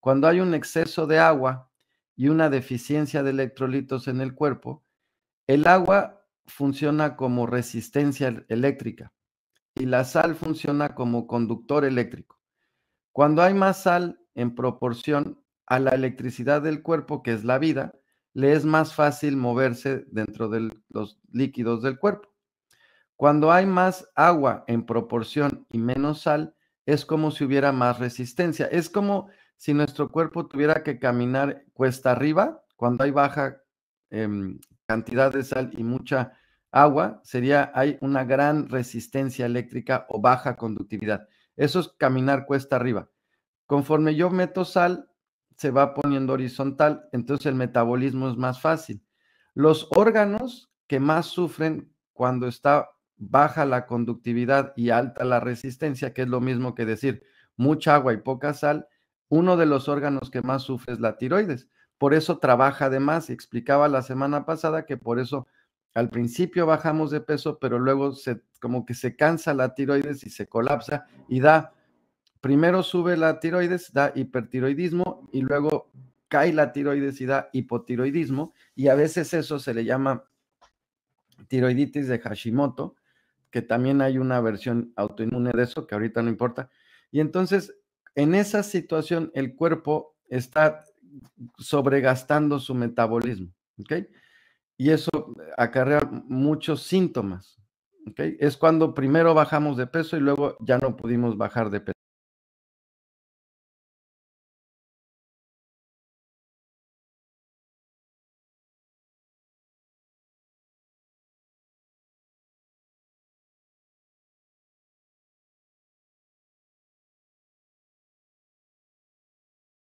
Cuando hay un exceso de agua y una deficiencia de electrolitos en el cuerpo, el agua funciona como resistencia eléctrica y la sal funciona como conductor eléctrico. Cuando hay más sal en proporción a la electricidad del cuerpo, que es la vida, le es más fácil moverse dentro de los líquidos del cuerpo. Cuando hay más agua en proporción y menos sal, es como si hubiera más resistencia. Es como si nuestro cuerpo tuviera que caminar cuesta arriba, cuando hay baja em, cantidad de sal y mucha agua, sería, hay una gran resistencia eléctrica o baja conductividad. Eso es caminar cuesta arriba. Conforme yo meto sal, se va poniendo horizontal, entonces el metabolismo es más fácil. Los órganos que más sufren cuando está baja la conductividad y alta la resistencia, que es lo mismo que decir mucha agua y poca sal, uno de los órganos que más sufre es la tiroides. Por eso trabaja de más. Explicaba la semana pasada que por eso al principio bajamos de peso, pero luego se, como que se cansa la tiroides y se colapsa y da, primero sube la tiroides, da hipertiroidismo y luego cae la tiroides y da hipotiroidismo. Y a veces eso se le llama tiroiditis de Hashimoto, que también hay una versión autoinmune de eso, que ahorita no importa. Y entonces en esa situación, el cuerpo está sobregastando su metabolismo, ¿ok? Y eso acarrea muchos síntomas, ¿ok? Es cuando primero bajamos de peso y luego ya no pudimos bajar de peso.